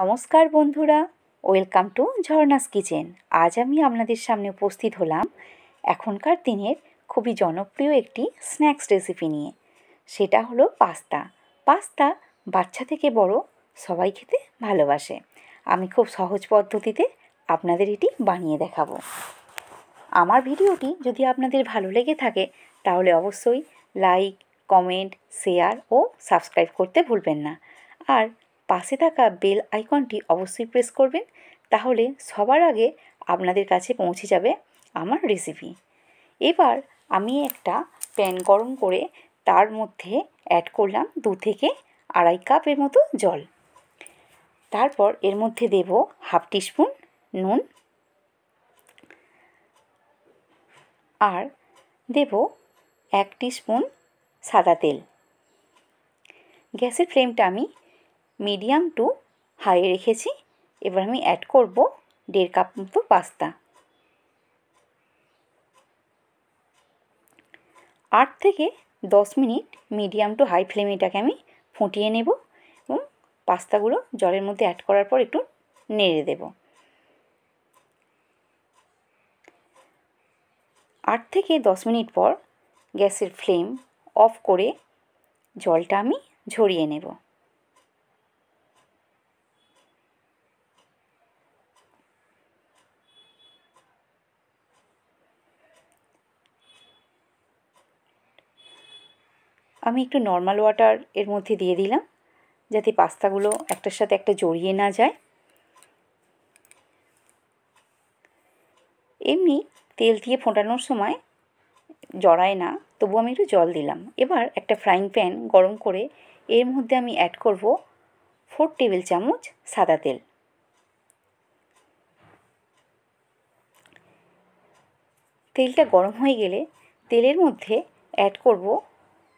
নমস্কার বন্ধুরা welcome to ঝর্ণাস kitchen আজ আমি আপনাদের সামনে উপস্থিত হলাম এখনকার দিনের খুবই জনপ্রিয় একটি স্ন্যাক্স রেসিপি নিয়ে সেটা হলো পাস্তা পাস্তা বাচ্চা থেকে বড় সবাই খেতে ভালোবাসে আমি খুব সহজ পদ্ধতিতে আপনাদের এটি বানিয়ে দেখাবো আমার ভিডিওটি যদি আপনাদের ভালো লেগে থাকে তাহলে অবশ্যই লাইক কমেন্ট শেয়ার ও সাবস্ক্রাইব করতে ভুলবেন না আর পাশে থাকা বেল আইকনটি অবশ্যই প্রেস করবেন তাহলে সবার আগে আপনাদের কাছে পৌঁছে যাবে আমার রেসিপি এবার আমি একটা প্যান গরম করে তার মধ্যে অ্যাড করলাম দু থেকে আড়াই কাপের মতো জল তারপর এর মধ্যে দেব হাফ টিস্পুন নুন আর দেব এক টিস্পুন সাদা তেল গ্যাসের ফ্লেমটা আমি মিডিয়াম টু হাইয়ে রেখেছি এবার আমি অ্যাড করব দেড় কাপ মতো পাস্তা আট থেকে দশ মিনিট মিডিয়াম টু হাই ফ্লেমে এটাকে আমি ফুটিয়ে নেব এবং পাস্তাগুলো জলের মধ্যে অ্যাড করার পর একটু নেড়ে দেব আট থেকে দশ মিনিট পর গ্যাসের ফ্লেম অফ করে জলটা আমি ঝরিয়ে নেব আমি একটু নর্মাল ওয়াটার এর মধ্যে দিয়ে দিলাম যাতে পাস্তাগুলো একটার সাথে একটা জড়িয়ে না যায় এমনি তেল দিয়ে ফোটানোর সময় জড়ায় না তবু আমি একটু জল দিলাম এবার একটা ফ্রাইং প্যান গরম করে এর মধ্যে আমি অ্যাড করব ফোর টেবিল চামচ সাদা তেল তেলটা গরম হয়ে গেলে তেলের মধ্যে অ্যাড করব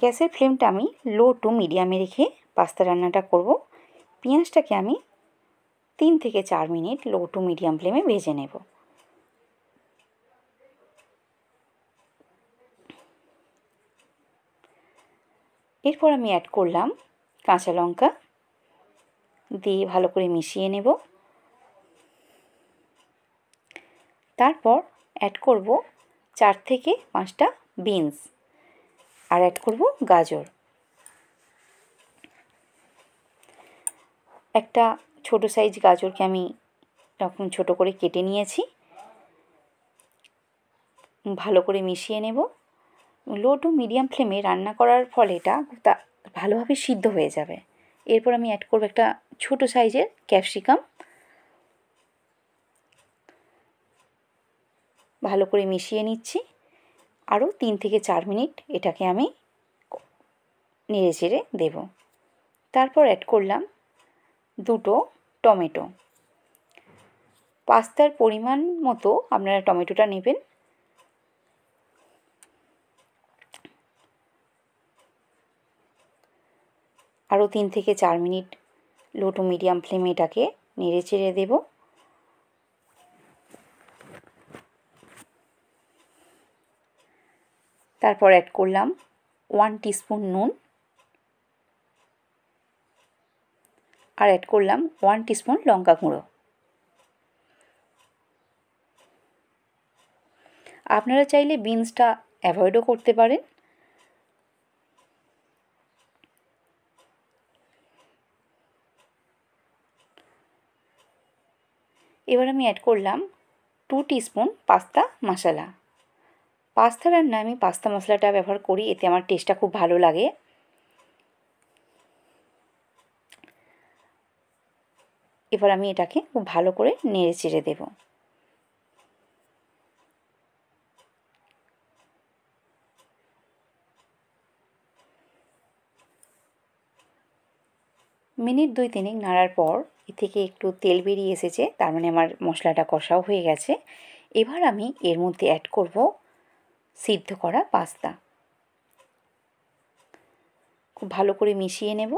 গ্যাসের ফ্লেমটা আমি লো টু মিডিয়ামে রেখে পাস্তা রান্নাটা করব পেঁয়াজটাকে আমি তিন থেকে চার মিনিট লো টু মিডিয়াম ফ্লেমে ভেজে নেব এরপর আমি অ্যাড করলাম কাঁচা লঙ্কা দিয়ে ভালো করে মিশিয়ে নেব তারপর অ্যাড করব চার থেকে পাঁচটা বিনস আর অ্যাড করব গাজর একটা ছোট সাইজ গাজরকে আমি এরকম ছোট করে কেটে নিয়েছি ভালো করে মিশিয়ে নেব লো টু মিডিয়াম ফ্লেমে রান্না করার ফলে এটা তা ভালোভাবে সিদ্ধ হয়ে যাবে এরপর আমি অ্যাড করব একটা ছোট সাইজের ক্যাপসিকাম ভালো করে মিশিয়ে নিচ্ছি আরও তিন থেকে চার মিনিট এটাকে আমি নেড়ে চেড়ে দেব তারপর অ্যাড করলাম দুটো টমেটো পাস্তার পরিমাণ মতো আপনারা টমেটোটা নেবেন আরও তিন থেকে চার মিনিট লো টু মিডিয়াম ফ্লেমে এটাকে নেড়ে চেড়ে দেবো তারপর অ্যাড করলাম ওয়ান টিস্পুন নুন আর অ্যাড করলাম ওয়ান টিস্পুন লঙ্কা গুঁড়ো আপনারা চাইলে বিনসটা অ্যাভয়েডও করতে পারেন এবার আমি অ্যাড করলাম টু টিস্পুন পাস্তা মশলা পাস্তা রান্না আমি পাস্তা মশলাটা ব্যবহার করি এতে আমার টেস্টটা খুব ভালো লাগে এবার আমি এটাকে খুব ভালো করে নেড়ে চেড়ে দেব মিনিট দুই তিনিক নাড়ার পর এ থেকে একটু তেল বেরিয়ে এসেছে তার মানে আমার মশলাটা কষাও হয়ে গেছে এবার আমি এর মধ্যে অ্যাড করব সিদ্ধ করা পাস্তা খুব ভালো করে মিশিয়ে নেব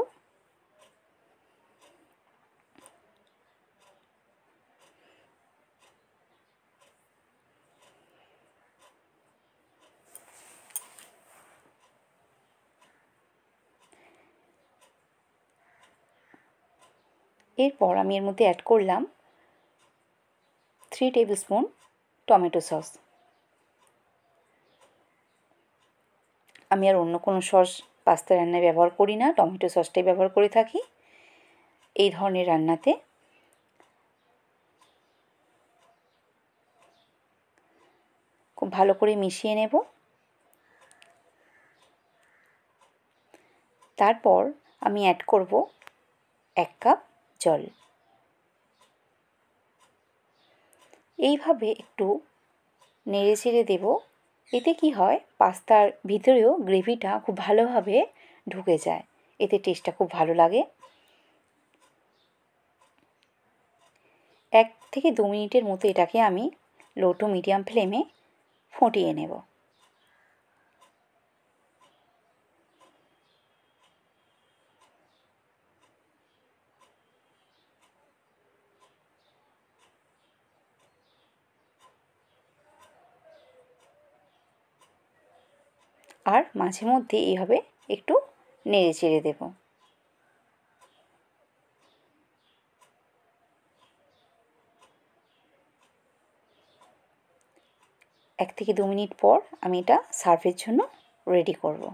এরপর আমি এর মধ্যে অ্যাড করলাম three tablespoon tomato sauce আমি আর অন্য কোনো সস পাস্তা রান্নায় ব্যবহার করি না টমেটো সসটাই ব্যবহার করে থাকি এই ধরনের রান্নাতে খুব ভালো করে মিশিয়ে নেব তারপর আমি অ্যাড করব এক কাপ জল এইভাবে একটু নেড়ে চেড়ে দেবো এতে কি হয় পাস্তার ভিতরেও গ্রেভিটা খুব ভালোভাবে ঢুকে যায় এতে টেস্টটা খুব ভালো লাগে এক থেকে দু মিনিটের মতো এটাকে আমি লো টু মিডিয়াম ফ্লেমে ফুটিয়ে নেব আর মাঝে মধ্যে এইভাবে একটু নেড়ে চেড়ে দেব এক থেকে দু মিনিট পর আমি এটা সার্ভের জন্য রেডি করবো